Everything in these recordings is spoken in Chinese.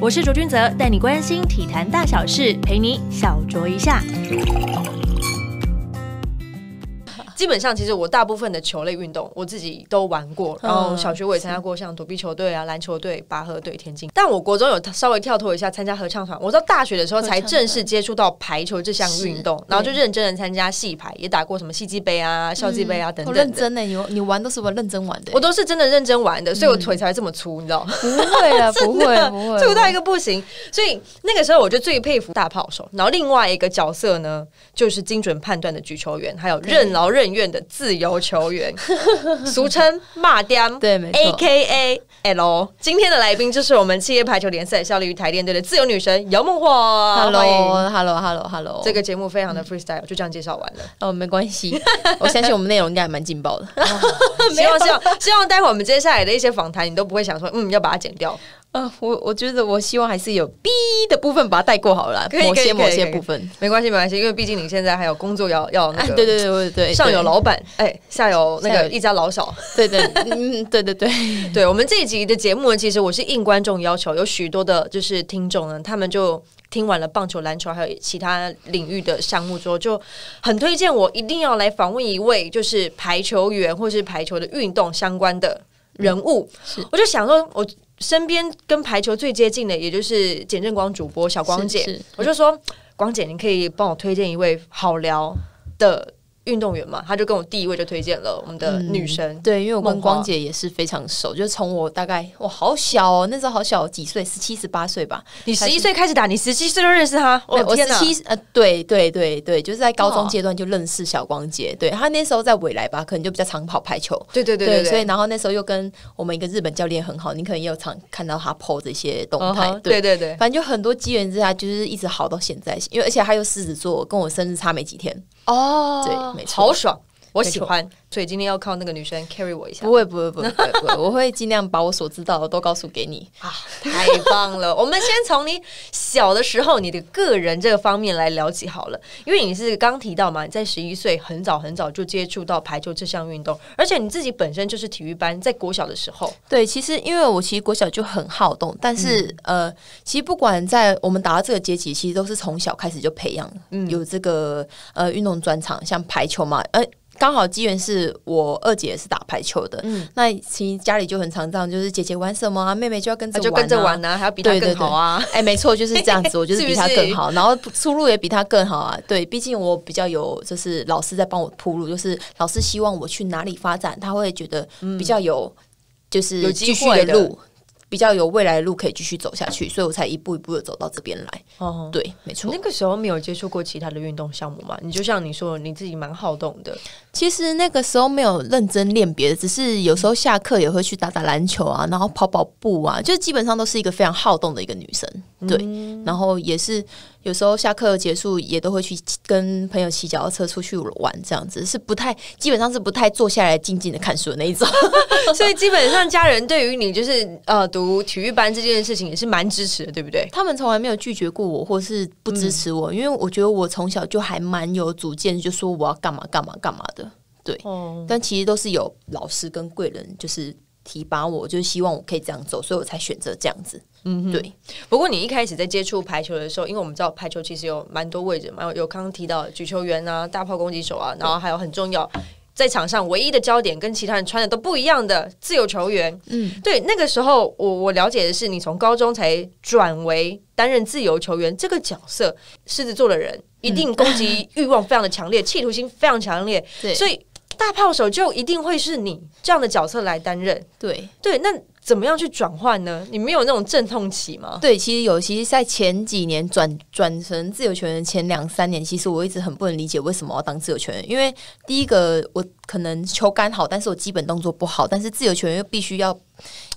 我是卓君泽，带你关心体坛大小事，陪你小酌一下。基本上，其实我大部分的球类运动我自己都玩过，然后小学我也参加过，像躲避球队啊、篮球队、拔河队、田径。但我国中有稍微跳脱一下，参加合唱团。我到大学的时候才正式接触到排球这项运动，然后就认真的参加戏排，也打过什么戏际杯啊、校际杯啊等等。认真的，你你玩都是玩认真玩的，我都是真的认真玩的，所以我腿才这么粗，你知道？不会啊，不会，不会，粗到一个不行。所以那个时候，我就最佩服大炮手。然后另外一个角色呢，就是精准判断的举球员，还有任劳任。院的自由球员，俗称骂雕，对，没错，A K A L。今天的来宾就是我们企业排球联赛效力于台电队的自由女神姚梦华。Hello，Hello，Hello，Hello。这个节目非常的 freestyle，就这样介绍完了。哦，没关系，我相信我们内容应该蛮劲爆的。希望，希望，希望，待会我们接下来的一些访谈，你都不会想说，嗯，要把它剪掉。啊，我我觉得我希望还是有 B 的部分把它带过好了，某些某些部分没关系没关系，因为毕竟你现在还有工作要要那个，对对对对对，上有老板，哎，下有那个一家老小，对对，嗯，对对对 对，我们这一集的节目呢，其实我是应观众要求，有许多的就是听众呢，他们就听完了棒球、篮球还有其他领域的项目之后，就很推荐我一定要来访问一位就是排球员或是排球的运动相关的人物，是，我就想说我。身边跟排球最接近的，也就是简正光主播小光姐。我就说，光姐，你可以帮我推荐一位好聊的。运动员嘛，他就跟我第一位就推荐了我们的女神，对，因为我跟光姐也是非常熟，就是从我大概我好小哦，那时候好小，几岁？十七十八岁吧？你十一岁开始打，你十七岁就认识他？我天七呃，对对对对，就是在高中阶段就认识小光姐，对她那时候在未来吧，可能就比较常跑排球，对对对对，所以然后那时候又跟我们一个日本教练很好，你可能也有常看到他 PO 这些动态，对对对，反正就很多机缘之下，就是一直好到现在，因为而且还有狮子座，跟我生日差没几天。哦，对，没错，好爽。我喜欢，所以今天要靠那个女生 carry 我一下。不会，不会，不会，不会，我会尽量把我所知道的都告诉给你 啊！太棒了，我们先从你小的时候你的个人这个方面来聊起好了，因为你是刚提到嘛，你在十一岁很早很早就接触到排球这项运动，而且你自己本身就是体育班，在国小的时候。对，其实因为我其实国小就很好动，但是呃，其实不管在我们达到这个阶级，其实都是从小开始就培养，嗯，有这个呃运动专长，像排球嘛，呃。刚好机缘是我二姐是打排球的，嗯，那其实家里就很常这样，就是姐姐玩什么啊，妹妹就要跟着玩，就跟着玩啊，还要比她更好啊，哎，没错就是这样子，我就是 比她更好，然后出路也比她更好啊，对，毕竟我比较有，就是老师在帮我铺路，就是老师希望我去哪里发展，他会觉得比较有，就是有机会的路。比较有未来的路可以继续走下去，所以我才一步一步的走到这边来。哦，对，没错。那个时候没有接触过其他的运动项目嘛？你就像你说，你自己蛮好动的。其实那个时候没有认真练别的，只是有时候下课也会去打打篮球啊，然后跑跑步啊，就基本上都是一个非常好动的一个女生。对，然后也是。有时候下课结束也都会去跟朋友骑脚踏车出去玩，这样子是不太，基本上是不太坐下来静静的看书的那一种。所以基本上家人对于你就是呃读体育班这件事情也是蛮支持的，对不对？他们从来没有拒绝过我，或是不支持我，因为我觉得我从小就还蛮有主见，就说我要干嘛干嘛干嘛的。对，但其实都是有老师跟贵人就是。提拔我，就是希望我可以这样走，所以我才选择这样子。嗯，对。不过你一开始在接触排球的时候，因为我们知道排球其实有蛮多位置，有有刚刚提到举球员啊、大炮攻击手啊，然后还有很重要在场上唯一的焦点，跟其他人穿的都不一样的自由球员。嗯，对。那个时候，我我了解的是，你从高中才转为担任自由球员这个角色。狮子座的人一定攻击欲望非常的强烈，企图心非常强烈，所以。大炮手就一定会是你这样的角色来担任，对对，那怎么样去转换呢？你没有那种阵痛期吗？对，其实有。其实，在前几年转转成自由球员前两三年，其实我一直很不能理解为什么要当自由球员，因为第一个我可能球杆好，但是我基本动作不好，但是自由球员又必须要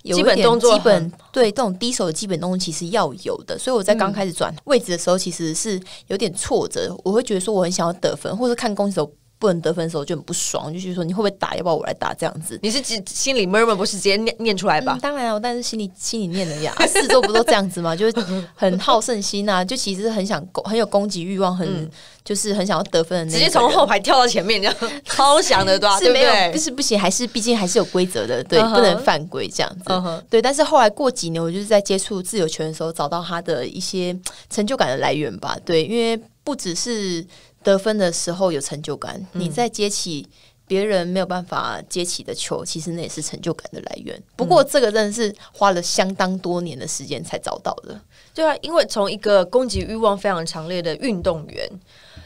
基本动作，基本对这种低手的基本动作其实要有的，所以我在刚开始转位置的时候，其实是有点挫折。我会觉得说，我很想要得分，或者看攻手。不能得分的时候就很不爽，就去说你会不会打？要不要我来打？这样子，你是直心里 murmur 不是直接念念出来吧？当然啊，但是心里心里念的呀，四周不都这样子吗？就是很好胜心啊，就其实很想攻，很有攻击欲望，很就是很想要得分的，直接从后排跳到前面这样，超想的对吧？是没有，就是不行，还是毕竟还是有规则的，对，不能犯规这样子。对，但是后来过几年，我就是在接触自由权的时候，找到他的一些成就感的来源吧。对，因为不只是。得分的时候有成就感，你在接起别人没有办法接起的球，其实那也是成就感的来源。不过这个认识花了相当多年的时间才找到的，对啊，因为从一个攻击欲望非常强烈的运动员。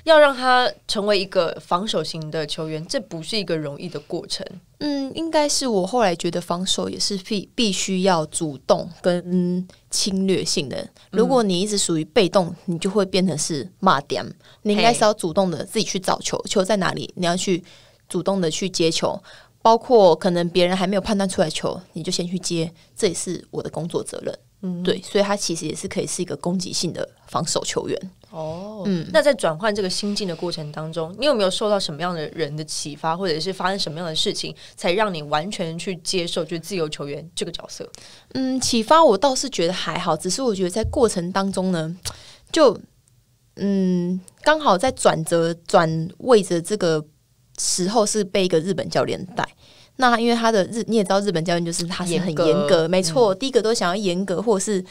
要让他成为一个防守型的球员，这不是一个容易的过程。嗯，应该是我后来觉得防守也是必必须要主动跟侵略性的。如果你一直属于被动，你就会变成是骂点。你应该是要主动的自己去找球，球在哪里，你要去主动的去接球。包括可能别人还没有判断出来球，你就先去接，这也是我的工作责任。嗯，对，所以他其实也是可以是一个攻击性的防守球员哦。嗯，那在转换这个心境的过程当中，你有没有受到什么样的人的启发，或者是发生什么样的事情，才让你完全去接受就自由球员这个角色？嗯，启发我倒是觉得还好，只是我觉得在过程当中呢，就嗯，刚好在转折转位着这个时候是被一个日本教练带。那因为他的日你也知道日本教练就是他是很严格，没错，第一个都想要严格，或是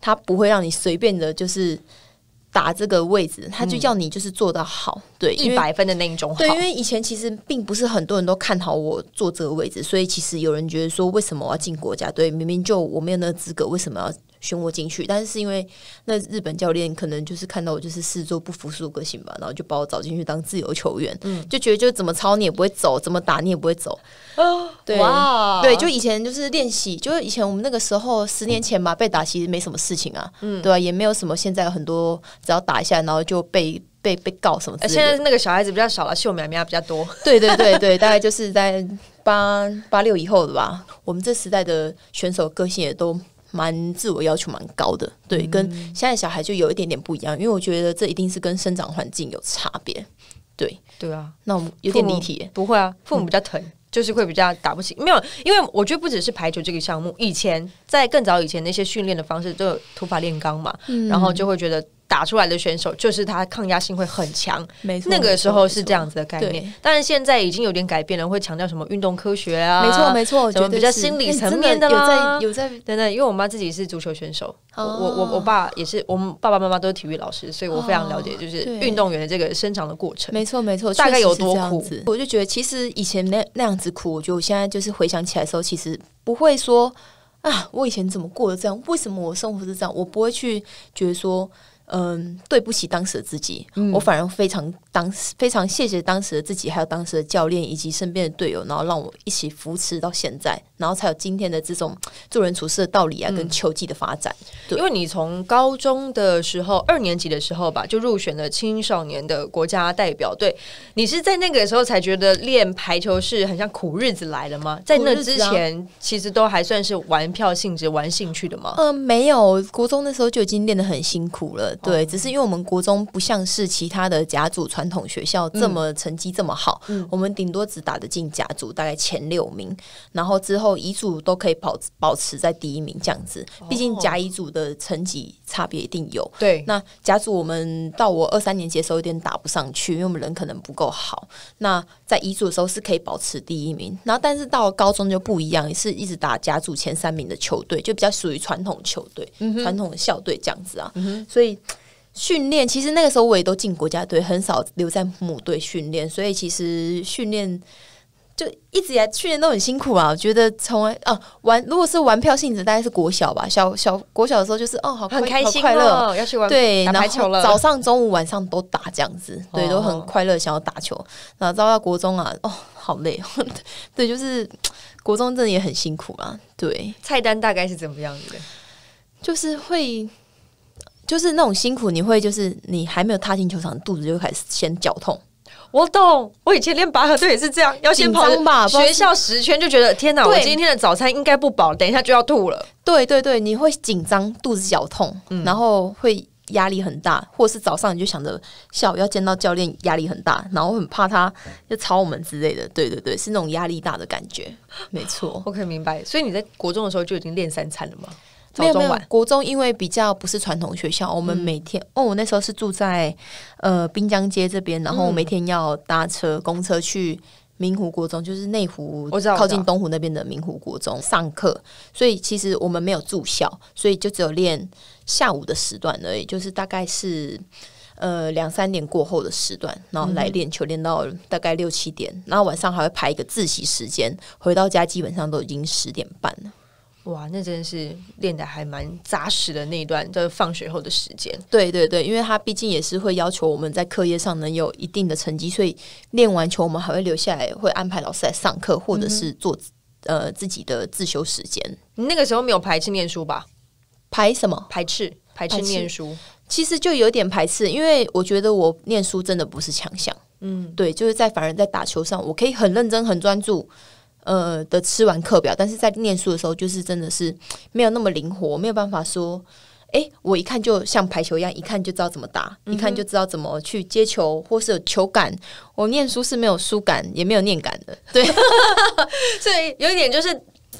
他不会让你随便的，就是打这个位置，他就叫你就是做的好，对，一百分的那种。对，因为以前其实并不是很多人都看好我坐这个位置，所以其实有人觉得说，为什么我要进国家队？明明就我没有那个资格，为什么要？漩涡进去，但是因为那日本教练可能就是看到我就是四周不服输个性吧，然后就把我找进去当自由球员，嗯，就觉得就怎么抄你也不会走，怎么打你也不会走，啊，对对，就以前就是练习，就是以前我们那个时候十年前嘛被打其实没什么事情啊，嗯，对吧，也没有什么现在很多只要打一下然后就被被被告什么，现在那个小孩子比较少了，秀苗苗比较多，对对对对，大概就是在八八六以后的吧，我们这时代的选手个性也都。蛮自我要求蛮高的，对，跟现在小孩就有一点点不一样，因为我觉得这一定是跟生长环境有差别。对，对啊，那我们有点离题，不会啊，父母比较疼，就是会比较打不起，没有，因为我觉得不只是排球这个项目，以前在更早以前那些训练的方式都有土法炼钢嘛，然后就会觉得。打出来的选手就是他抗压性会很强，没错，那个时候是这样子的概念。但是现在已经有点改变了，会强调什么运动科学啊，没错没错，什么比较心理层面的有在有在等等。因为我妈自己是足球选手，我我我爸也是，我们爸爸妈妈都是体育老师，所以我非常了解，就是运动员的这个生长的过程。没错没错，大概有多苦？我就觉得其实以前那那样子苦，我觉得我现在就是回想起来的时候，其实不会说啊，我以前怎么过的这样？为什么我生活是这样？我不会去觉得说。嗯，对不起，当时的自己，我反而非常当时非常谢谢当时的自己，还有当时的教练以及身边的队友，然后让我一起扶持到现在，然后才有今天的这种做人处事的道理啊，跟球技的发展。因为你从高中的时候，二年级的时候吧，就入选了青少年的国家代表队，你是在那个时候才觉得练排球是很像苦日子来了吗？在那之前，其实都还算是玩票性质、玩兴趣的吗？嗯，没有，国中的时候就已经练得很辛苦了。对，只是因为我们国中不像是其他的甲组传统学校这么成绩这么好，我们顶多只打得进甲组大概前六名，然后之后乙组都可以保保持在第一名这样子。毕竟甲乙组的成绩差别一定有。对，那甲组我们到我二三年级的时候有点打不上去，因为我们人可能不够好。那在乙组的时候是可以保持第一名，然后但是到高中就不一样，是一直打甲组前三名的球队，就比较属于传统球队、传统的校队这样子啊。所以。训练其实那个时候我也都进国家队，很少留在母队训练，所以其实训练就一直以来训练都很辛苦啊。我觉得从来哦玩，如果是玩票性质，大概是国小吧，小小国小的时候就是哦好很开心快乐要去玩，对，然后早上、中午、晚上都打这样子，对，都很快乐，想要打球。然后到到国中啊，哦好累，对，就是国中真的也很辛苦啊。对，菜单大概是怎么样子的？就是会。就是那种辛苦，你会就是你还没有踏进球场，肚子就开始先绞痛。我懂，我以前练拔河队也是这样，要先跑马学校十圈，就觉得天哪，我今天的早餐应该不饱，等一下就要吐了。对对对，你会紧张，肚子绞痛，然后会压力很大，或是早上你就想着下午要见到教练，压力很大，然后很怕他就吵我们之类的。对对对，是那种压力大的感觉，没错。OK，明白。所以你在国中的时候就已经练三餐了吗？没有没有，国中因为比较不是传统学校，我们每天哦，我那时候是住在呃滨江街这边，然后每天要搭车、公车去明湖国中，就是内湖，靠近东湖那边的明湖国中上课。所以其实我们没有住校，所以就只有练下午的时段而已，就是大概是呃两三点过后的时段，然后来练，球，练到大概六七点，然后晚上还会排一个自习时间，回到家基本上都已经十点半了。哇，那真的是练的还蛮扎实的那一段就是放学后的时间。对对对，因为他毕竟也是会要求我们在课业上能有一定的成绩，所以练完球我们还会留下来，会安排老师来上课，或者是做呃自己的自修时间。你那个时候没有排斥念书吧？排什么？排斥？排斥念书？其实就有点排斥，因为我觉得我念书真的不是强项。嗯，对，就是在反而在打球上，我可以很认真、很专注。呃的吃完课表，但是在念书的时候，就是真的是 没有那么灵活，没有办法说，哎，我一看就像排球一样，一看就知道怎么打，一看就知道怎么去接球，或是有球感。我念书是没有书感，也没有念感的，对，所以有一点就是。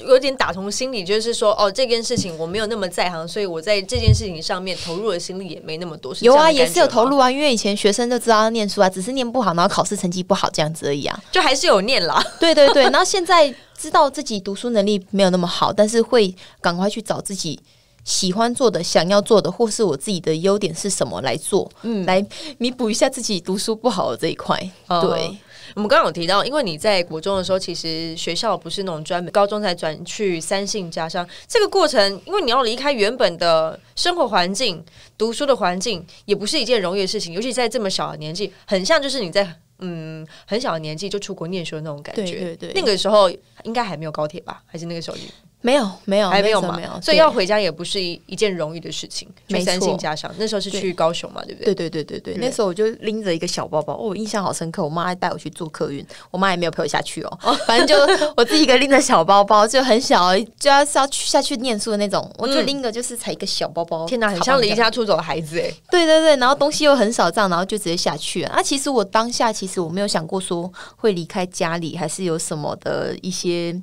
有点打从心里，就是说，哦，这件事情我没有那么在行，所以我在这件事情上面投入的心力也没那么多。有啊，也是有投入啊，因为以前学生就知道要念书啊，只是念不好，然后考试成绩不好这样子而已啊，就还是有念啦。对对对，然后现在知道自己读书能力没有那么好，但是会赶快去找自己喜欢做的、想要做的，或是我自己的优点是什么来做，嗯，来弥补一下自己读书不好的这一块。对。我们刚刚有提到，因为你在国中的时候，其实学校不是那种专门高中才转去三姓家乡。这个过程，因为你要离开原本的生活环境、读书的环境，也不是一件容易的事情。尤其在这么小的年纪，很像就是你在嗯很小的年纪就出国念书的那种感觉。对对对，那个时候应该还没有高铁吧？还是那个时候没有没有还没有嘛，所以要回家也不是一一件容易的事情。没错，家乡那时候是去高雄嘛，对不对？对对对对对。那时候我就拎着一个小包包，我印象好深刻。我妈带我去做客运，我妈也没有陪我下去哦。反正就 我自己一个拎着小包包，就很小，就要是要去下去念书的那种。我就拎个就是才一个小包包，天哪，很像离家出走的孩子哎。对对对，然后东西又很少样然后就直接下去了。啊，其实我当下其实我没有想过说会离开家里，还是有什么的一些。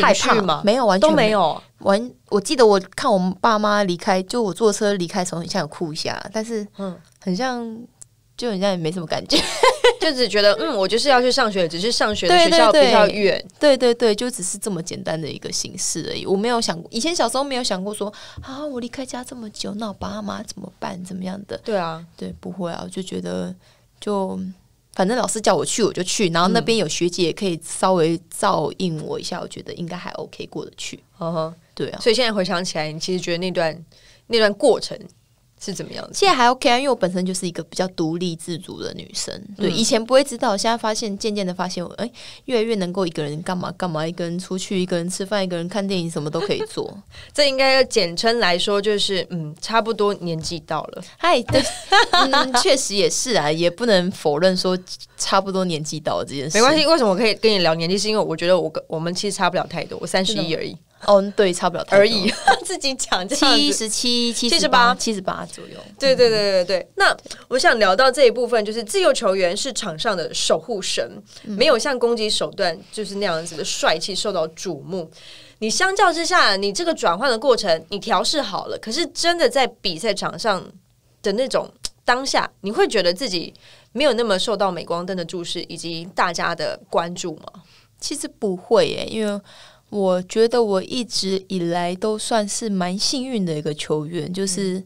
害怕吗？没有，完全没有。完，我记得我看我爸妈离开，就我坐车离开的时候，很像有哭一下，但是嗯，很像，就人家也没什么感觉，就只觉得嗯，我就是要去上学，只是上学的学校比较远，对对对，就只是这么简单的一个形式而已。我没有想过，以前小时候没有想过说啊，我离开家这么久，那我爸妈怎么办？怎么样的？对啊，对，不会啊，就觉得就。反正老师叫我去我就去，然后那边有学姐可以稍微照应我一下，我觉得应该还 OK 过得去。哼，对啊，所以现在回想起来，你其实觉得那段那段过程。是怎么样的？现在还 OK 啊，因为我本身就是一个比较独立自主的女生。对，以前不会知道，现在发现，渐渐的发现，我哎，越来越能够一个人干嘛干嘛，一个人出去，一个人吃饭，一个人看电影，什么都可以做。这应该简称来说，就是嗯，差不多年纪到了。嗨，对，确实也是啊，也不能否认说差不多年纪到了这件事。没关系，为什么我可以跟你聊年纪？是因为我觉得我跟我们其实差不了太多，我三十一而已。哦，对，差不了太。而已，自己讲七十七、七十八、七十八左右。对对对对对。那我想聊到这一部分，就是自由球员是场上的守护神，没有像攻击手段就是那样子的帅气受到瞩目。你相较之下，你这个转换的过程，你调试好了，可是真的在比赛场上的那种当下，你会觉得自己没有那么受到镁光灯的注视以及大家的关注吗？其实不会耶，因为。我觉得我一直以来都算是蛮幸运的一个球员，就是，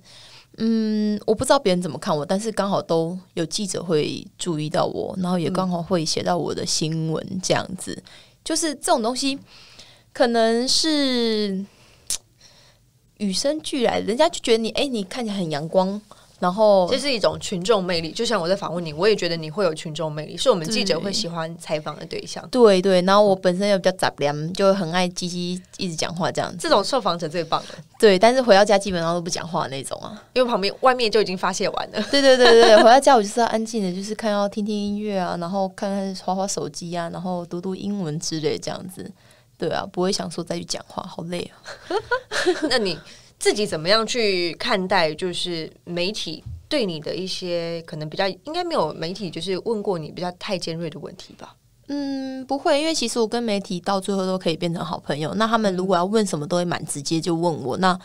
嗯，我不知道别人怎么看我，但是刚好都有记者会注意到我，然后也刚好会写到我的新闻这样子，就是这种东西可能是与生俱来，人家就觉得你，哎，你看起来很阳光。然后这是一种群众魅力，就像我在访问你，我也觉得你会有群众魅力，是我们记者会喜欢采访的对象。对对，然后我本身又比较杂粮，就很爱叽叽一直讲话这样。子。这种受访者最棒了。对，但是回到家基本上都不讲话那种啊，因为旁边外面就已经发泄完了。对对对对，回到家我就是要安静的，就是看要听听音乐啊，然后看看滑滑手机啊，然后读读英文之类这样子。对啊，不会想说再去讲话，好累啊。那你？自己怎么样去看待？就是媒体对你的一些可能比较，应该没有媒体就是问过你比较太尖锐的问题吧？嗯，不会，因为其实我跟媒体到最后都可以变成好朋友。那他们如果要问什么，都会蛮直接就问我。那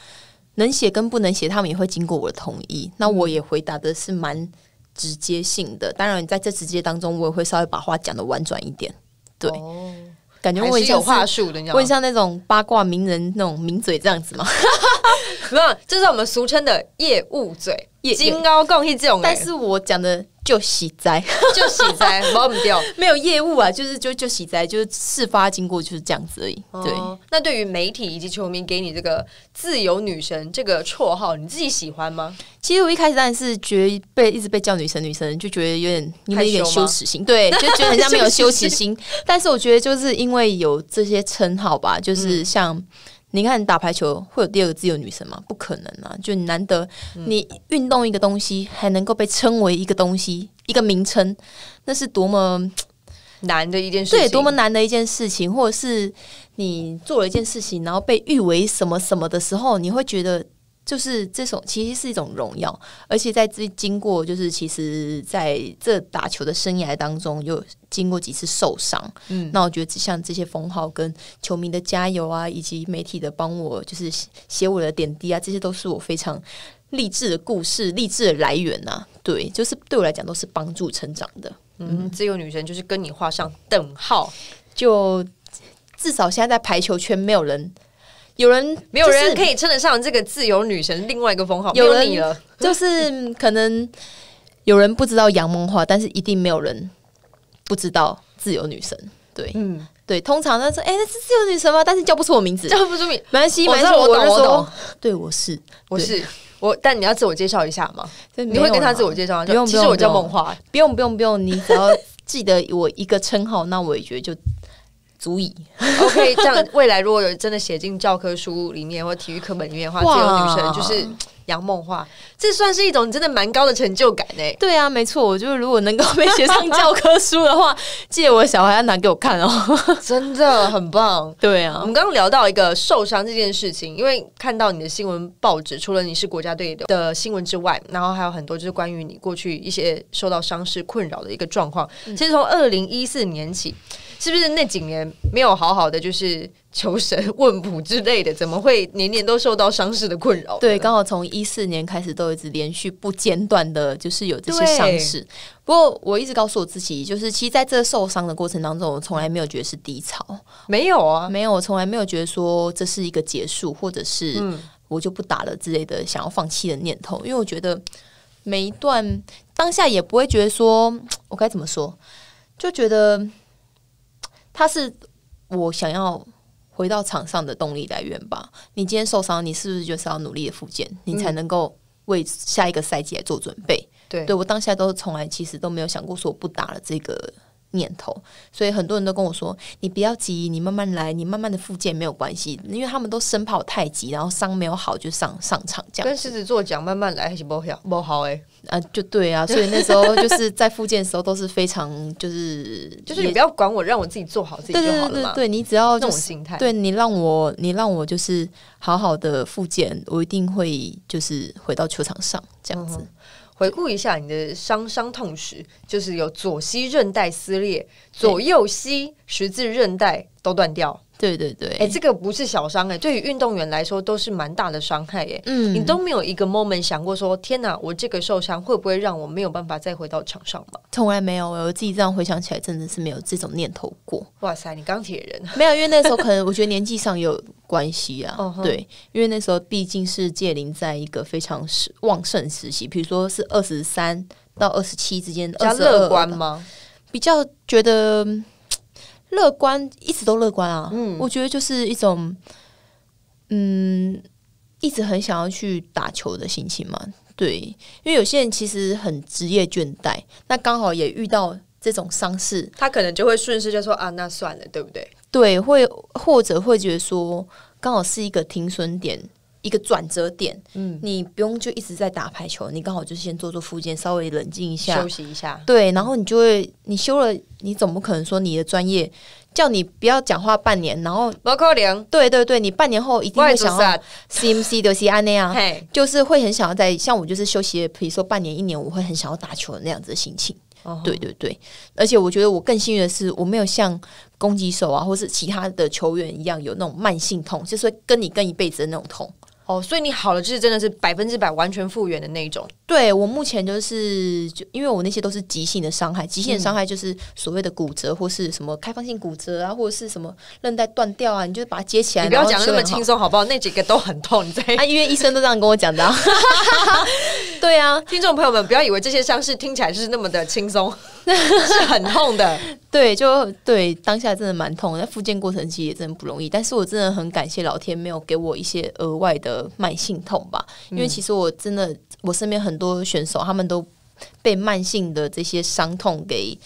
能写跟不能写，他们也会经过我的同意。那我也回答的是蛮直接性的。当然，你在这直接当中，我也会稍微把话讲的婉转一点。对，感觉我有话术，问像那种八卦名人那种名嘴这样子吗？不 要，这是我们俗称的业务嘴，金高共气这种。但是我讲的就喜灾，就喜灾，忘不掉，没有业务啊，就是就就喜灾，就是事发经过就是这样子而已。对。那对于媒体以及球迷给你这个“自由女神”这个绰号，你自己喜欢吗？其实我一开始当然是觉得被一直被叫女神，女神就觉得有点，有点羞耻心，对，就觉得人家没有羞耻心。但是我觉得就是因为有这些称号吧，就是像。你看，打排球会有第二个自由女神吗？不可能啊！就难得你运动一个东西，还能够被称为一个东西、一个名称，那是多么难的一件事情。多么难的一件事情，或者是你做了一件事情，然后被誉为什么什么的时候，你会觉得。就是这种，其实是一种荣耀，而且在这经过，就是其实在这打球的生涯当中，又经过几次受伤，嗯，那我觉得，像这些封号跟球迷的加油啊，以及媒体的帮我，就是写我的点滴啊，这些都是我非常励志的故事，励志的来源呐。对，就是对我来讲，都是帮助成长的。嗯，自由女神就是跟你画上等号，就至少现在在排球圈没有人。有人没有人可以称得上这个自由女神另外一个封号？有人 就是可能有人不知道杨梦话，但是一定没有人不知道自由女神。对，嗯，对。通常他说：“哎，是自由女神吗？”但是叫不出我名字，叫不出名，没关系。没关系，我懂，懂。对，我是，我是，我。但你要自我介绍一下嘛？你会跟他自我介绍？其实我叫梦话，不用，不用，不用。你只要记得我一个称号，那我也觉得就。足以，OK，这样未来如果有真的写进教科书里面或体育课本里面的话，这种女生就是杨梦话，这算是一种真的蛮高的成就感呢。对啊，没错，我就是如果能够被写上教科书的话，借我小孩要拿给我看哦，真的很棒。对啊，我们刚刚聊到一个受伤这件事情，因为看到你的新闻报纸，除了你是国家队的新闻之外，然后还有很多就是关于你过去一些受到伤势困扰的一个状况。其实从二零一四年起。是不是那几年没有好好的就是求神问卜之类的，怎么会年年都受到伤势的困扰？对，刚好从一四年开始，都一直连续不间断的，就是有这些伤势。不过我一直告诉我自己，就是其实在这受伤的过程当中，我从来没有觉得是低潮，没有啊，没有，我从来没有觉得说这是一个结束，或者是我就不打了之类的，想要放弃的念头。因为我觉得每一段当下也不会觉得说 我该怎么说，就觉得。他是我想要回到场上的动力来源吧？你今天受伤，你是不是就是要努力的复健，你才能够为下一个赛季来做准备？对，对我当下都从来其实都没有想过说我不打了这个。念头，所以很多人都跟我说：“你不要急，你慢慢来，你慢慢的复健没有关系。”因为他们都生跑太急，然后伤没有好就上上场。这样跟狮子座讲慢慢来还是不好，不好哎啊，就对啊。所以那时候就是在复健的时候都是非常就是 就是你不要管我，让我自己做好自己就好了嘛。对你只要这种心态，对你让我你让我就是好好的复健，我一定会就是回到球场上这样子。回顾一下你的伤伤痛史，就是有左膝韧带撕裂，左右膝十字韧带都断掉。对对对，哎，这个不是小伤哎，对于运动员来说都是蛮大的伤害哎。嗯，你都没有一个 moment 想过说，天哪，我这个受伤会不会让我没有办法再回到场上嘛？从来没有，我自己这样回想起来，真的是没有这种念头过。哇塞，你钢铁人 没有？因为那时候可能我觉得年纪上有关系啊。对，因为那时候毕竟是界临在一个非常旺盛时期，比如说是二十三到二十七之间，比较乐观吗？比较觉得。乐观一直都乐观啊，嗯，我觉得就是一种，嗯，一直很想要去打球的心情嘛。对，因为有些人其实很职业倦怠，那刚好也遇到这种伤势，他可能就会顺势就说啊，那算了，对不对？对，会或者会觉得说，刚好是一个停损点。一个转折点，嗯，你不用就一直在打排球，你刚好就先做做附件，稍微冷静一下，休息一下，对，然后你就会，你休了，你总不可能说你的专业叫你不要讲话半年，然后不可能，对对对，你半年后一定会想 C M C 的 C I 那样，就是会很想要在像我就是休息，比如说半年一年，我会很想要打球的那样子的心情，对对对，而且我觉得我更幸运的是，我没有像攻击手啊，或是其他的球员一样有那种慢性痛，就是跟你跟一辈子的那种痛。哦，所以你好了就是真的是百分之百完全复原的那种。对我目前就是，就因为我那些都是急性的伤害，急性的伤害就是所谓的骨折或是什么开放性骨折啊，或者是什么韧带断掉啊，你就把它接起来。你不要讲那么轻松好不好？那几个都很痛，你在医院医生都这样跟我讲的。对啊，听众朋友们，不要以为这些伤势听起来是那么的轻松。是很痛的，对，就对当下真的蛮痛，在复健过程其实也真的不容易。但是我真的很感谢老天没有给我一些额外的慢性痛吧，因为其实我真的我身边很多选手，他们都被慢性的这些伤痛给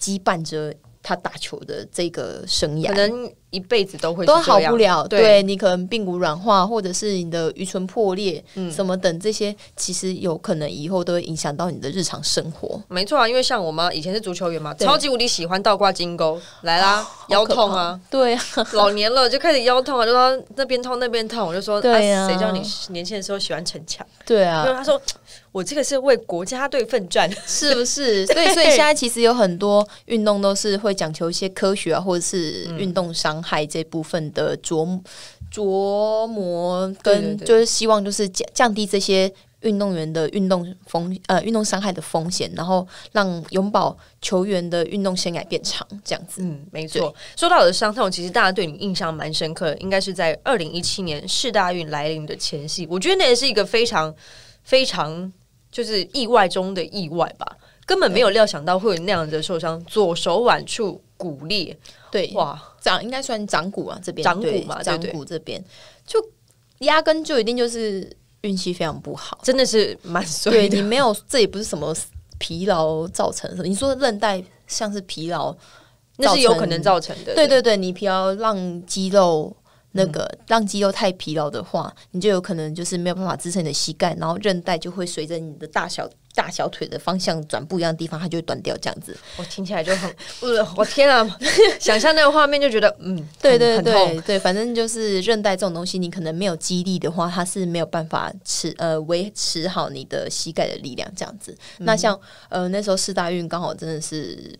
羁绊着他打球的这个生涯。一辈子都会都好不了，对你可能髌骨软化，或者是你的鱼唇破裂，嗯，什么等这些，其实有可能以后都会影响到你的日常生活。没错，啊，因为像我妈以前是足球员嘛，超级无敌喜欢倒挂金钩，来啦，腰痛啊，对，啊，老年了就开始腰痛啊，就说那边痛那边痛，我就说，哎，谁叫你年轻的时候喜欢逞强？对啊，因为他说 我这个是为国家队奋战，是不是？所以所以现在其实有很多运动都是会讲求一些科学啊，或者是运动伤。伤害这部分的琢琢磨，跟就是希望就是降降低这些运动员的运动风呃运动伤害的风险，然后让永保球员的运动生涯变长，这样子。嗯，没错。说到我的伤痛，其实大家对你印象蛮深刻，应该是在二零一七年世大运来临的前夕，我觉得那也是一个非常非常就是意外中的意外吧，根本没有料想到会有那样的受伤，左手腕处骨裂。对，哇。掌应该算掌骨啊，这边掌骨嘛，掌骨这边就压根就一定就是运气非常不好，真的是蛮衰。对，你没有这也不是什么疲劳造成什么。你说韧带像是疲劳，那是有可能造成的。对对对，你疲劳让肌肉那个让肌肉太疲劳的话，你就有可能就是没有办法支撑你的膝盖，然后韧带就会随着你的大小。大小腿的方向转不一样的地方，它就会断掉。这样子，我听起来就很，我天啊！想象那个画面就觉得，嗯，对对对对，反正就是韧带这种东西，你可能没有肌力的话，它是没有办法持呃维持好你的膝盖的力量。这样子，那像呃那时候四大运刚好真的是，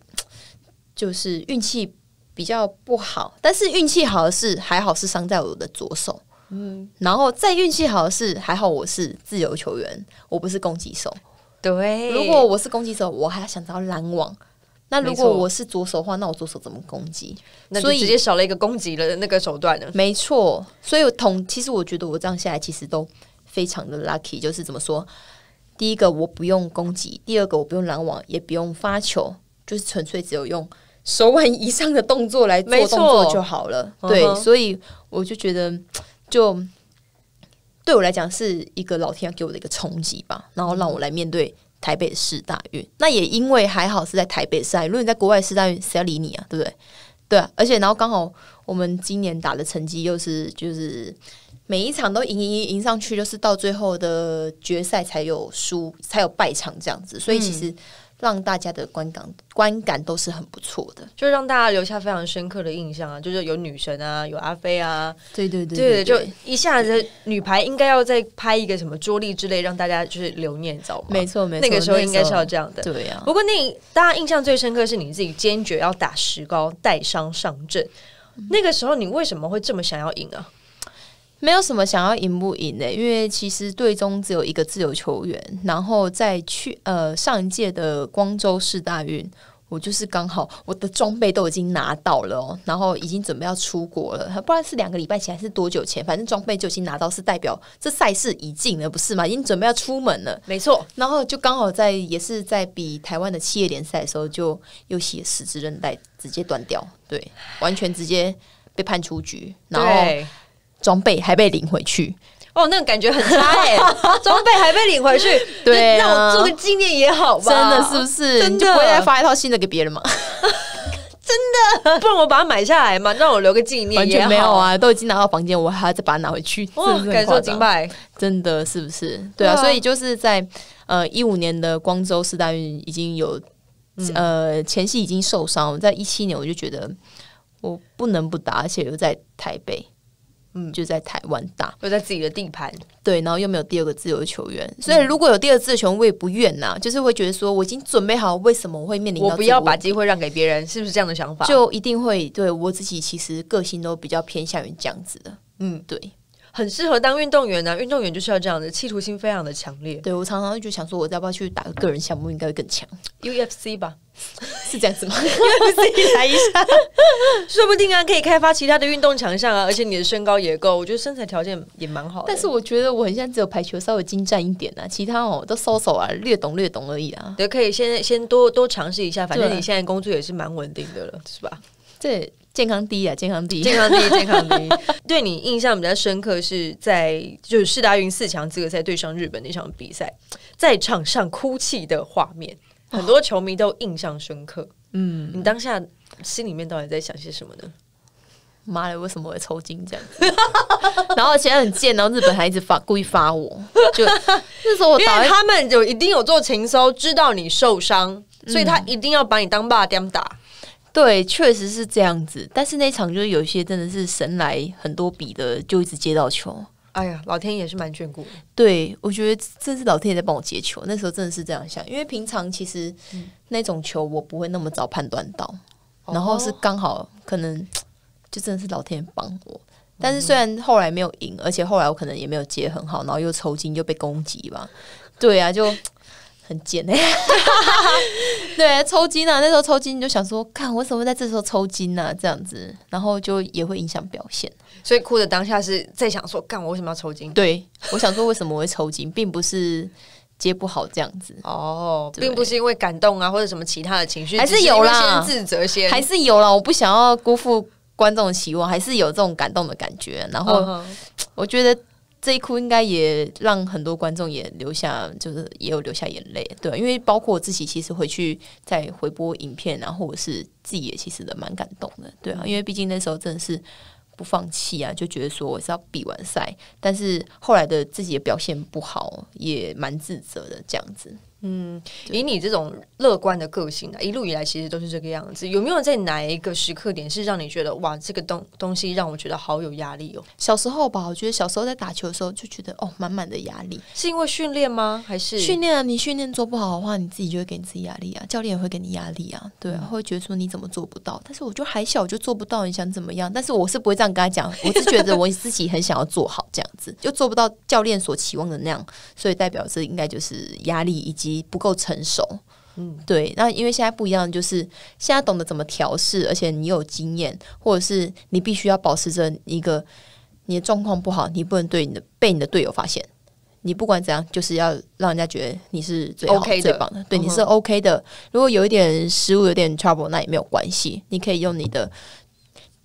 就是运气比较不好。但是运气好的是，还好是伤在我的左手。嗯，然后再运气好的是，还好我是自由球员，我不是攻击手。对，如果我是攻击手，我还要想找拦网。那如果我是左手的话，那我左手怎么攻击？所以直接少了一个攻击了那个手段了。没错，所以同其实我觉得我这样下来其实都非常的 lucky，就是怎么说？第一个我不用攻击，第二个我不用拦网，也不用发球，就是纯粹只有用手腕以上的动作来做动作就好了。对，所以我就觉得就。对我来讲是一个老天给我的一个冲击吧，然后让我来面对台北市大运。那也因为还好是在台北赛，如果你在国外市大运，谁要理你啊？对不对？对啊。而且然后刚好我们今年打的成绩又是就是每一场都赢赢赢上去，就是到最后的决赛才有输才有败场这样子，所以其实。让大家的观感观感都是很不错的，就让大家留下非常深刻的印象啊！就是有女神啊，有阿飞啊，对对对，对，就一下子女排应该要再拍一个什么桌力之类，让大家就是留念照。没错，没错，那个时候应该是要这样的。对呀，不过那大家印象最深刻是你自己坚决要打石膏带伤上阵，那个时候你为什么会这么想要赢啊？没有什么想要赢不赢的，因为其实队中只有一个自由球员。然后在去呃上一届的光州市大运，我就是刚好我的装备都已经拿到了，然后已经准备要出国了。他不然是两个礼拜前还是多久前？反正装备就已经拿到，是代表这赛事已进了，不是吗？已经准备要出门了，没错。然后就刚好在也是在比台湾的企业联赛的时候，就又写十字韧带直接断掉，对，完全直接被判出局，然后。装备还被领回去，哦，那个感觉很差哎！装备还被领回去，对，让我做个纪念也好吧，真的是不是？真的发一套新的给别人吗？真的，不然我把它买下来嘛，让我留个纪念，完全没有啊，都已经拿到房间，我还要再把它拿回去，哇，感受惊败，真的是不是？对啊，所以就是在呃一五年的光州四大运已经有呃前戏已经受伤，在一七年我就觉得我不能不打，而且又在台北。嗯，就在台湾打，又在自己的地盘，对，然后又没有第二个自由球员，所以如果有第二个自由球员，我也不愿呐，就是会觉得说我已经准备好，为什么我会面临？我不要把机会让给别人，是不是这样的想法？就一定会对我自己，其实个性都比较偏向于这样子的，嗯，对。很适合当运动员啊。运动员就是要这样的，企图心非常的强烈。对我常常就想说，我要不要去打个个人项目，应该会更强。UFC 吧，是这样子吗？自己来一下，说不定啊，可以开发其他的运动强项啊。而且你的身高也够，我觉得身材条件也蛮好。但是我觉得我很现在只有排球稍微精湛一点啊，其他哦都搜索啊，略懂略懂而已啊。对，可以先先多多尝试一下，反正你现在工作也是蛮稳定的了，是吧？对。健康第一啊，健康一，健康一，健康一。对你印象比较深刻是在就是世大运四强资格赛对上日本那场比赛，在场上哭泣的画面，很多球迷都印象深刻。嗯，你当下心里面到底在想些什么呢？妈的，为什么会抽筋这样？子？然后而且很贱，然后日本还一直发故意发我，就 那时候我因为他们就一定有做情搜，知道你受伤，所以他一定要把你当爸点打。对，确实是这样子。但是那场就是有一些真的是神来很多笔的，就一直接到球。哎呀，老天也是蛮眷顾。对，我觉得这是老天也在帮我接球。那时候真的是这样想，因为平常其实那种球我不会那么早判断到，然后是刚好可能就真的是老天帮我。但是虽然后来没有赢，而且后来我可能也没有接很好，然后又抽筋又被攻击吧。对啊，就。很贱哎，对，抽筋啊！那时候抽筋，你就想说，看我怎么在这时候抽筋呢？这样子，然后就也会影响表现。所以哭的当下是在想说，看我为什么要抽筋？对我想说，为什么我会抽筋，并不是接不好这样子哦，并不是因为感动啊，或者什么其他的情绪，还是有啦。先自责先，还是有啦。我不想要辜负观众期望，还是有这种感动的感觉。然后我觉得。这一哭应该也让很多观众也留下，就是也有留下眼泪，对，因为包括我自己，其实回去再回播影片，然后是自己也其实蛮感动的，对，因为毕竟那时候真的是不放弃啊，就觉得说我是要比完赛，但是后来的自己表现不好，也蛮自责的这样子。嗯，以你这种乐观的个性呢，一路以来其实都是这个样子。有没有在哪一个时刻点是让你觉得哇，这个东东西让我觉得好有压力哦？小时候吧，我觉得小时候在打球的时候就觉得哦，满满的压力，是因为训练吗？还是训练啊？你训练做不好的话，你自己就会给你自己压力啊，教练也会给你压力啊，对，会觉得说你怎么做不到？但是我就还小，就做不到，你想怎么样？但是我是不会这样跟他讲，我是觉得我自己很想要做好这样子，就做不到教练所期望的那样，所以代表着应该就是压力以及。不够成熟，嗯，对。那因为现在不一样，就是现在懂得怎么调试，而且你有经验，或者是你必须要保持着一个你的状况不好，你不能对你的被你的队友发现。你不管怎样，就是要让人家觉得你是最好、最棒的，对你是 OK 的。如果有一点失误、有点 trouble，那也没有关系，你可以用你的。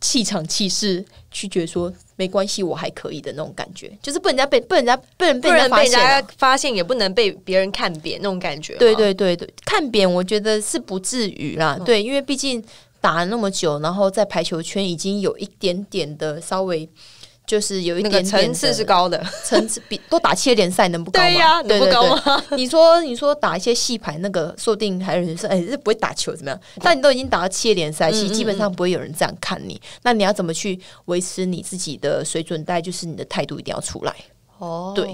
气场气势拒绝说没关系，我还可以的那种感觉，就是被人家被被人家被被人家被人家发现，也不能被别人看扁那种感觉。对对对对，看扁我觉得是不至于啦。对，因为毕竟打了那么久，然后在排球圈已经有一点点的稍微。就是有一点层次是高的，层次比 多打七级联赛能不高吗？对呀，能不高吗？你说，你说打一些戏牌，那个说不定还有人说，哎，是不会打球怎么样？但你都已经打到七级联赛，其实基本上不会有人这样看你。那你要怎么去维持你自己的水准？带就是你的态度一定要出来哦。对，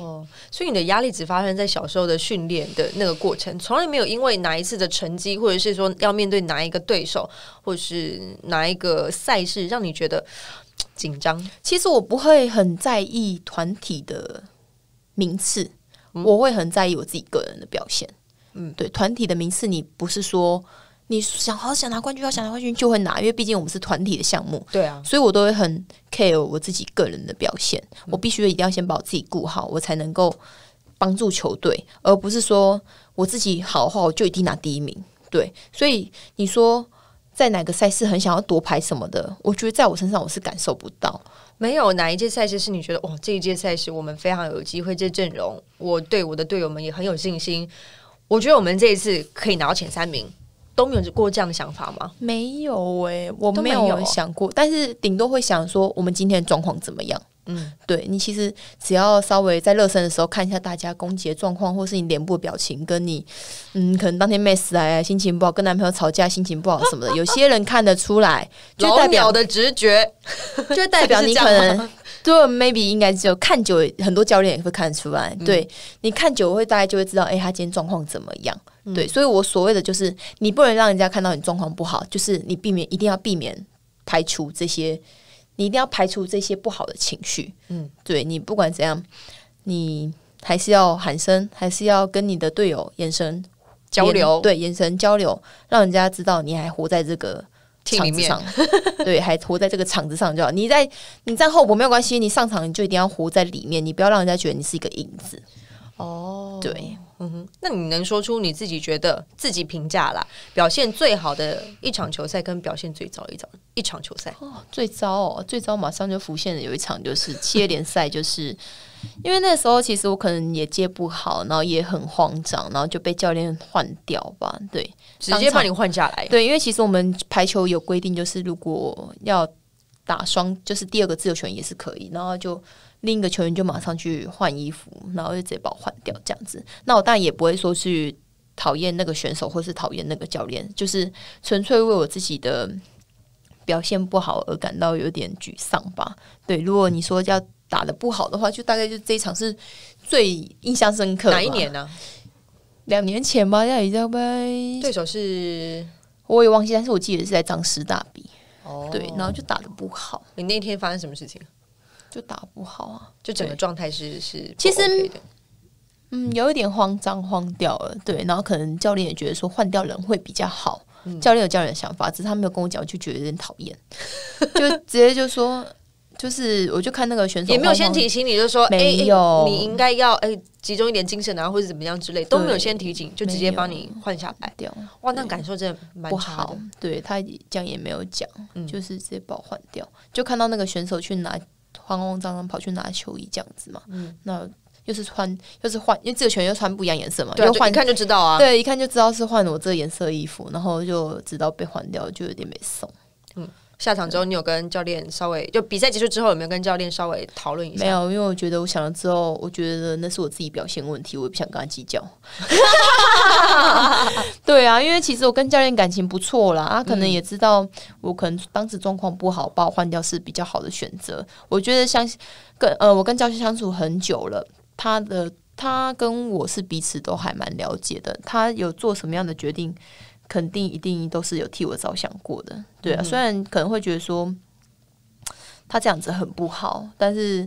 所以你的压力只发生在小时候的训练的那个过程，从来没有因为哪一次的成绩，或者是说要面对哪一个对手，或者是哪一个赛事，让你觉得。紧张。其实我不会很在意团体的名次，我会很在意我自己个人的表现。嗯，对，团体的名次，你不是说你想好想拿冠军，要想拿冠军就会拿，因为毕竟我们是团体的项目。对啊，所以我都会很 care 我自己个人的表现。我必须一定要先把我自己顾好，我才能够帮助球队，而不是说我自己好的话，我就一定拿第一名。对，所以你说。在哪个赛事很想要夺牌什么的？我觉得在我身上我是感受不到。没有哪一届赛事是你觉得，哇，这一届赛事我们非常有机会，这阵容，我对我的队友们也很有信心。我觉得我们这一次可以拿到前三名，都没有过这样的想法吗？没有哎，我没有想过，但是顶多会想说我们今天的状况怎么样。嗯，对你其实只要稍微在热身的时候看一下大家攻击的状况，或是你脸部表情，跟你嗯，可能当天没死来心情不好，跟男朋友吵架心情不好 什么的，有些人看得出来，就代表的直觉，就代表你可能对，maybe 应该就看久，很多教练也会看得出来，对你看久会大家就会知道，哎，他今天状况怎么样？对，所以我所谓的就是，你不能让人家看到你状况不好，就是你避免一定要避免排除这些。你一定要排除这些不好的情绪，嗯，对你不管怎样，你还是要喊声，还是要跟你的队友眼神交流，对眼神交流，让人家知道你还活在这个场子上，对，还活在这个场子上。就好。你在你站后我没有关系，你上场你就一定要活在里面，你不要让人家觉得你是一个影子。哦，对，嗯哼，那你能说出你自己觉得自己评价啦，表现最好的一场球赛，跟表现最糟一场一场球赛？哦，最糟哦，最糟，马上就浮现的有一场，就是七月联赛，就是因为那时候其实我可能也接不好，然后也很慌张，然后就被教练换掉吧。对，直接把你换下来。对，因为其实我们排球有规定，就是如果要打双，就是第二个自由权也是可以，然后就。另一个球员就马上去换衣服，然后就直接把我换掉这样子。那我当然也不会说去讨厌那个选手或是讨厌那个教练，就是纯粹为我自己的表现不好而感到有点沮丧吧。对，如果你说要打的不好的话，就大概就这一场是最印象深刻。哪一年呢？两年前吧，要里约杯，对手是我也忘记，但是我记得是在张师大比。哦，对，然后就打的不好。你那天发生什么事情？就打不好啊，就整个状态是是其实嗯有一点慌张慌掉了，对，然后可能教练也觉得说换掉人会比较好，教练有教练的想法，只是他没有跟我讲，就觉得有点讨厌，就直接就说就是，我就看那个选手也没有先提醒你就说哎，你应该要哎集中一点精神啊，或者怎么样之类，都没有先提醒，就直接帮你换下来掉，哇，那感受真的不好，对他讲也没有讲，就是直接把我换掉，就看到那个选手去拿。慌慌张张跑去拿球衣这样子嘛，嗯，那又是穿又是换，因为这个球拳又穿不一样颜色嘛，对，一看就知道啊，对，一看就知道是换我这个颜色衣服，然后就知道被换掉，就有点没送，嗯。下场之后，你有跟教练稍微就比赛结束之后有没有跟教练稍微讨论一下？没有，因为我觉得我想了之后，我觉得那是我自己表现问题，我也不想跟他计较。对啊，因为其实我跟教练感情不错啦，啊，可能也知道我可能当时状况不好，把我换掉是比较好的选择。我觉得相跟呃，我跟教练相处很久了，他的他跟我是彼此都还蛮了解的，他有做什么样的决定？肯定一定都是有替我着想过的，对啊。虽然可能会觉得说 他这样子很不好，但是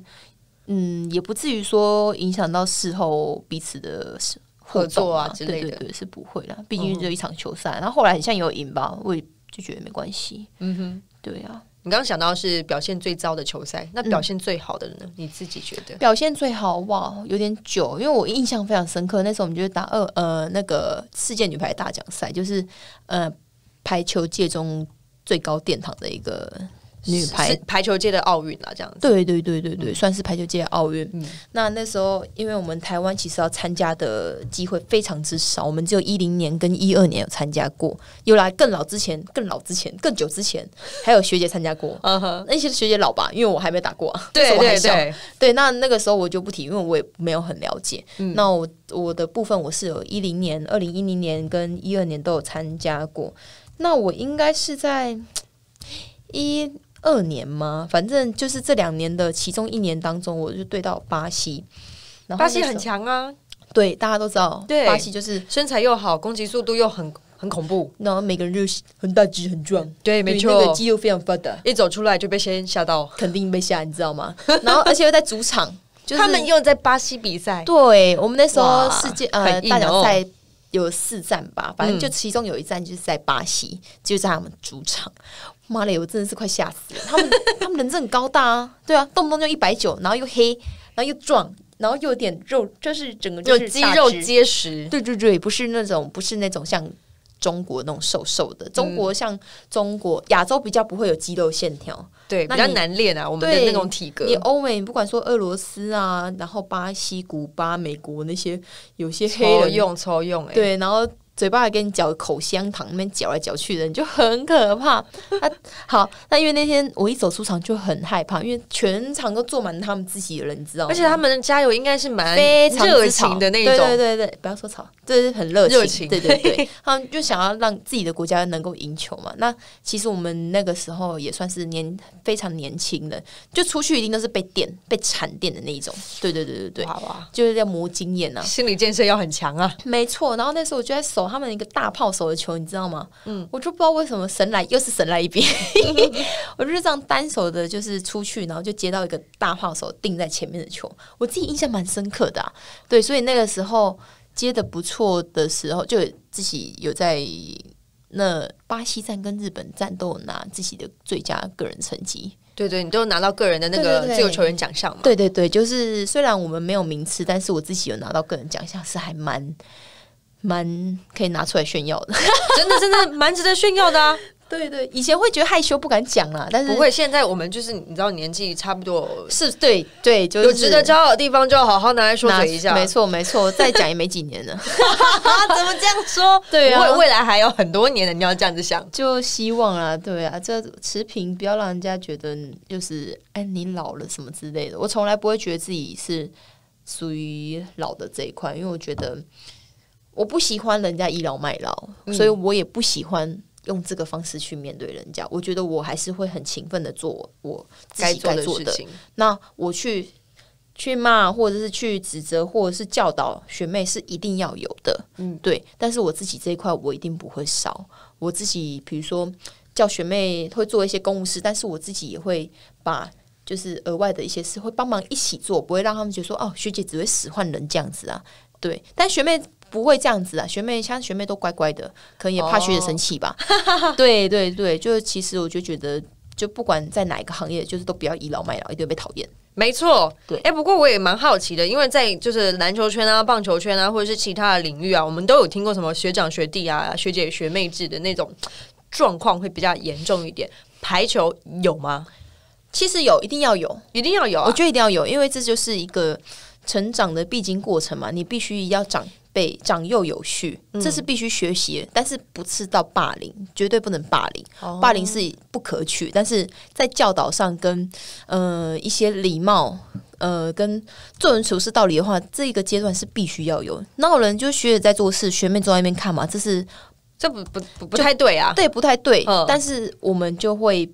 嗯，也不至于说影响到事后彼此的合作啊之类的，对，是不会啦。毕竟就一场球赛，然后后来很像有赢吧，我就觉得没关系。嗯哼，对啊。你刚刚想到是表现最糟的球赛，那表现最好的呢？你自己觉得？表现最好哇，有点久，因为我印象非常深刻。那时候我们就是打二呃那个世界女排大奖赛，就是呃排球界中最高殿堂的一个。女排排球界的奥运啊，这样子。对对对对对，算是排球界的奥运。嗯，那那时候，因为我们台湾其实要参加的机会非常之少，我们只有一零年跟一二年有参加过。又来更老之前，更老之前，更久之前，还有学姐参加过。嗯哼，那些学姐老吧，因为我还没打过啊。对对对。对，那那个时候我就不提，因为我也没有很了解。嗯，那我我的部分我是有一零年、二零一零年跟一二年都有参加过。那我应该是在一。二年吗？反正就是这两年的其中一年当中，我就对到巴西，巴西很强啊。对，大家都知道，巴西就是身材又好，攻击速度又很很恐怖。然后每个人是很大只、很壮，对，没错，肌肉非常发达，一走出来就被先吓到，肯定被吓，你知道吗？然后而且又在主场，他们又在巴西比赛。对我们那时候世界呃大奖赛。有四站吧，反正就其中有一站就是在巴西，就在他们主场。妈的，我真的是快吓死了。他们 他们人真很高大，啊，对啊，动不动就一百九，然后又黑，然后又壮，然后又有点肉，就是整个就是肌肉结实。对对对，不是那种不是那种像。中国那种瘦瘦的，中国像中国亚洲比较不会有肌肉线条，对，比较难练啊。我们的那种体格，你欧美不管说俄罗斯啊，然后巴西、古巴、美国那些，有些黑人用超用，对，然后。嘴巴还给你嚼口香糖，那边嚼来嚼去的，你就很可怕。啊，好，那因为那天我一走出场就很害怕，因为全场都坐满他们自己的人，你知道。吗？而且他们的加油应该是蛮非常热情的那种，对对对，不要说吵，对是很热情，对对对。他们就想要让自己的国家能够赢球嘛。那其实我们那个时候也算是年非常年轻的，就出去一定都是被电、被惨电的那一种。对对对对对，好啊，就是要磨经验啊，心理建设要很强啊。没错，然后那时候我就在手。他们一个大炮手的球，你知道吗？嗯，我就不知道为什么神来又是神来一笔，我就这样单手的，就是出去，然后就接到一个大炮手定在前面的球，我自己印象蛮深刻的。对，所以那个时候接的不错的时候，就自己有在那巴西站跟日本战斗拿自己的最佳个人成绩。对对，你都拿到个人的那个自由球员奖项嘛？对对对，就是虽然我们没有名次，但是我自己有拿到个人奖项，是还蛮。蛮可以拿出来炫耀的，真的真的蛮值得炫耀的啊！对对，以前会觉得害羞不敢讲啦，但是不会。现在我们就是你知道，年纪差不多，是对对，就有值得骄傲的地方，就要好好拿来说嘴一下。没错没错，再讲也没几年了，怎么这样说？对啊，未来还有很多年呢，你要这样子想。就希望啊，对啊，这持平，不要让人家觉得就是哎，你老了什么之类的。我从来不会觉得自己是属于老的这一块，因为我觉得。我不喜欢人家倚老卖老，所以我也不喜欢用这个方式去面对人家。我觉得我还是会很勤奋的做我自己该做的事情。那我去去骂或者是去指责或者是教导学妹是一定要有的，嗯，对。但是我自己这一块我一定不会少。我自己比如说叫学妹会做一些公务事，但是我自己也会把就是额外的一些事会帮忙一起做，不会让他们觉得说哦，学姐只会使唤人这样子啊。对，但学妹。不会这样子啊，学妹像学妹都乖乖的，可能也怕学姐生气吧。对对对，就其实我就觉得，就不管在哪一个行业，就是都不要倚老卖老，一定会被讨厌。没错，对。哎，不过我也蛮好奇的，因为在就是篮球圈啊、棒球圈啊，或者是其他的领域啊，我们都有听过什么学长学弟啊、学姐学妹制的那种状况会比较严重一点。排球有吗？其实有，一定要有，一定要有。我觉得一定要有，因为这就是一个成长的必经过程嘛，你必须要长。被长幼有序，这是必须学习。但是不是到霸凌，绝对不能霸凌。霸凌是不可取。但是在教导上，跟呃一些礼貌，呃跟做人处事道理的话，这个阶段是必须要有。那有人就学着在做事，学妹坐在那边看嘛，这是这不不不不太对啊，对不太对。但是我们就会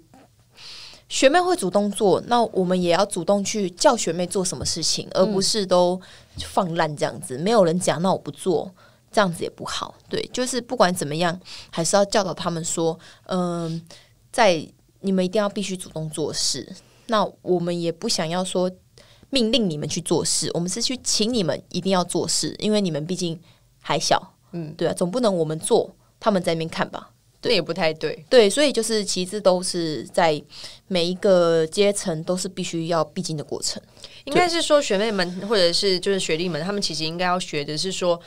学妹会主动做，那我们也要主动去教学妹做什么事情，而不是都。放烂这样子，没有人讲，那我不做，这样子也不好。对，就是不管怎么样，还是要教导他们说，嗯，在你们一定要必须主动做事。那我们也不想要说命令你们去做事，我们是去请你们一定要做事，因为你们毕竟还小，嗯，对啊，总不能我们做，他们在那边看吧？这也不太对，对，所以就是其实都是在每一个阶层都是必须要必经的过程。应该是说学妹们，或者是就是学弟们，他们其实应该要学的是说，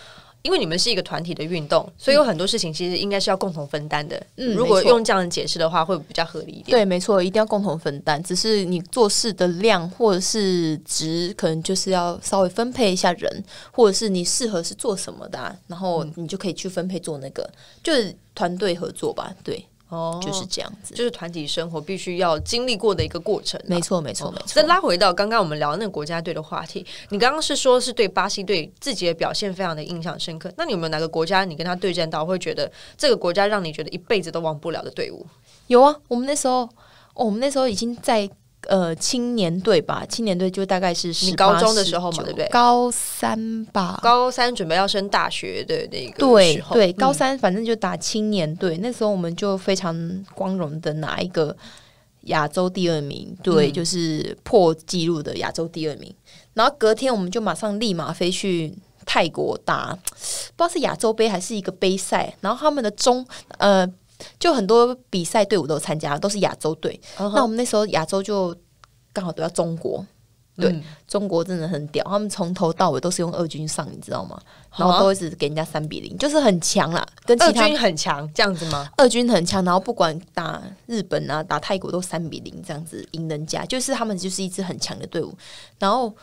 因为你们是一个团体的运动，所以有很多事情其实应该是要共同分担的。嗯，如果用这样的解释的话，会比较合理一点。对，没错，一定要共同分担。只是你做事的量或者是值，可能就是要稍微分配一下人，或者是你适合是做什么的，然后你就可以去分配做那个，就是团队合作吧。对。哦，就是这样子，就是团体生活必须要经历过的一个过程。没错，没错，没错。再拉回到刚刚我们聊那个国家队的话题，你刚刚是说是对巴西队自己的表现非常的印象深刻。那你有没有哪个国家你跟他对战到会觉得这个国家让你觉得一辈子都忘不了的队伍？有啊，我们那时候，我们那时候已经在。呃，青年队吧，青年队就大概是你高中的时候嘛，对不对？高三吧，高三准备要升大学的那个，对对，高三反正就打青年队。那时候我们就非常光荣的拿一个亚洲第二名，对，就是破纪录的亚洲第二名。然后隔天我们就马上立马飞去泰国打，不知道是亚洲杯还是一个杯赛。然后他们的中呃。就很多比赛队伍都参加，都是亚洲队。那我们那时候亚洲就刚好都要中国，对中国真的很屌。他们从头到尾都是用二军上，你知道吗？然后都一是给人家三比零，就是很强啦。了。二军很强，这样子吗？二军很强，然后不管打日本啊、打泰国都三比零这样子赢人家，就是他们就是一支很强的队伍。然后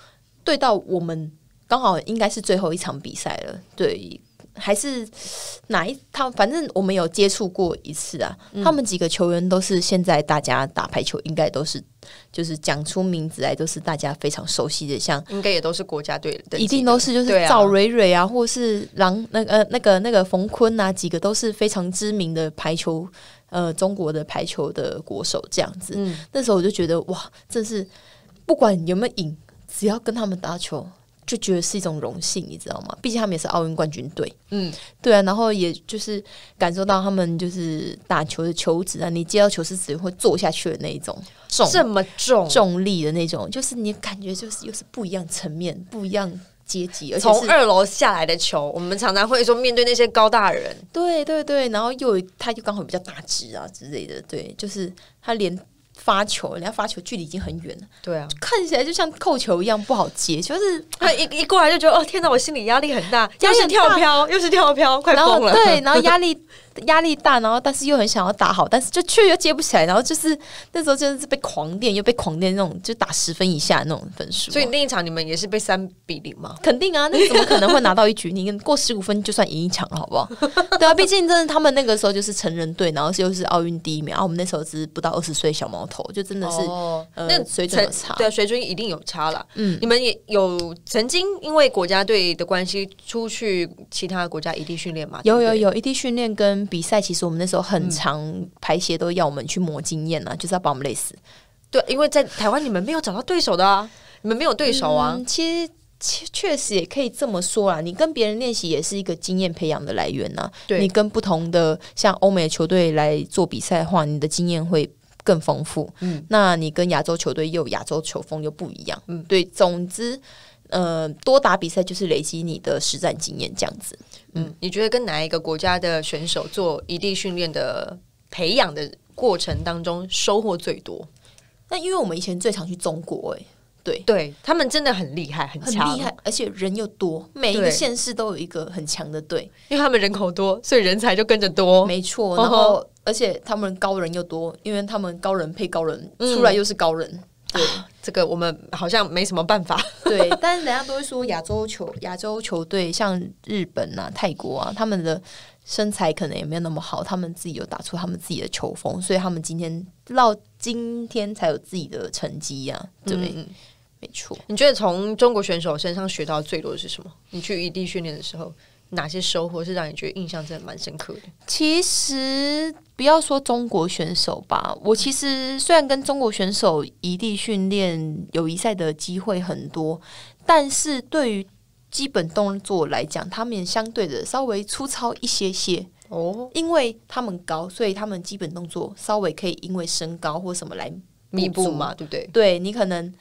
对到我们刚好应该是最后一场比赛了，对。还是哪一趟？反正我们有接触过一次啊。他们几个球员都是现在大家打排球应该都是，就是讲出名字来都是大家非常熟悉的，像应该也都是国家队的，一定都是就是赵蕊蕊啊，或是郎那个那个那个冯坤啊，几个都是非常知名的排球呃中国的排球的国手这样子。那时候我就觉得哇，这是不管有没有赢，只要跟他们打球。就觉得是一种荣幸，你知道吗？毕竟他们也是奥运冠军队。嗯，对啊，然后也就是感受到他们就是打球的球子啊，你接到球是只会坐下去的那一种重，这么重重力的那种，就是你感觉就是又是不一样层面、不一样阶级，而且从二楼下来的球，我们常常会说面对那些高大人。对对对，然后又他又刚好比较大只啊之类的，对，就是他连。发球，人家发球距离已经很远了，对啊，看起来就像扣球一样不好接，就是他一一过来就觉得哦，天哪，我心理压力很大，又是跳飘，又是跳飘，快疯了，对，然后压力。压力大，然后但是又很想要打好，但是就却又接不起来，然后就是那时候真的是被狂练，又被狂练那种，就打十分以下那种分数。所以那一场你们也是被三比零吗？肯定啊，那怎么可能会拿到一局？你们过十五分就算赢一场了，好不好？对啊，毕竟真的他们那个时候就是成人队，然后又是奥运第一名，后我们那时候是不到二十岁小毛头，就真的是那水准差，对水准一定有差了。嗯，你们也有曾经因为国家队的关系出去其他国家异地训练嘛？有有有异地训练跟。比赛其实我们那时候很长排协都要我们去磨经验呢，就是要把我们累死。对，因为在台湾你们没有找到对手的啊，你们没有对手啊。其实确实也可以这么说啦，你跟别人练习也是一个经验培养的来源呐。你跟不同的像欧美球队来做比赛的话，你的经验会更丰富。嗯，那你跟亚洲球队又亚洲球风又不一样。嗯，对，总之，呃，多打比赛就是累积你的实战经验，这样子。嗯，你觉得跟哪一个国家的选手做异地训练的培养的过程当中收获最多？那因为我们以前最常去中国，哎，对对，他们真的很厉害，很强，厉害，而且人又多，每一个县市都有一个很强的队，因为他们人口多，所以人才就跟着多，没错。然后，而且他们高人又多，因为他们高人配高人出来又是高人。对，这个我们好像没什么办法。对，但是人家都会说亚洲球、亚洲球队，像日本啊、泰国啊，他们的身材可能也没有那么好，他们自己有打出他们自己的球风，所以他们今天到今天才有自己的成绩呀，对对？没错。你觉得从中国选手身上学到最多的是什么？你去异地训练的时候？哪些收获是让你觉得印象真的蛮深刻的？其实不要说中国选手吧，我其实虽然跟中国选手异地训练、友谊赛的机会很多，但是对于基本动作来讲，他们相对的稍微粗糙一些些哦，因为他们高，所以他们基本动作稍微可以因为身高或什么来弥补嘛，对不对？对你可能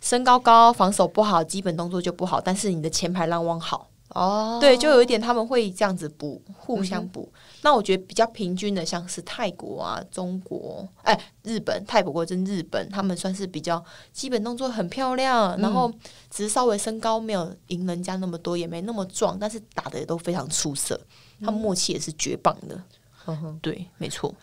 身高高，防守不好，基本动作就不好，但是你的前排浪网好。哦，对，就有一点他们会这样子补，互相补。那我觉得比较平均的，像是泰国啊、中国，哎，日本、泰国或者日本，他们算是比较基本动作很漂亮，然后只是稍微身高没有赢人家那么多，也没那么壮，但是打的都非常出色，他们默契也是绝棒的。嗯对，没错。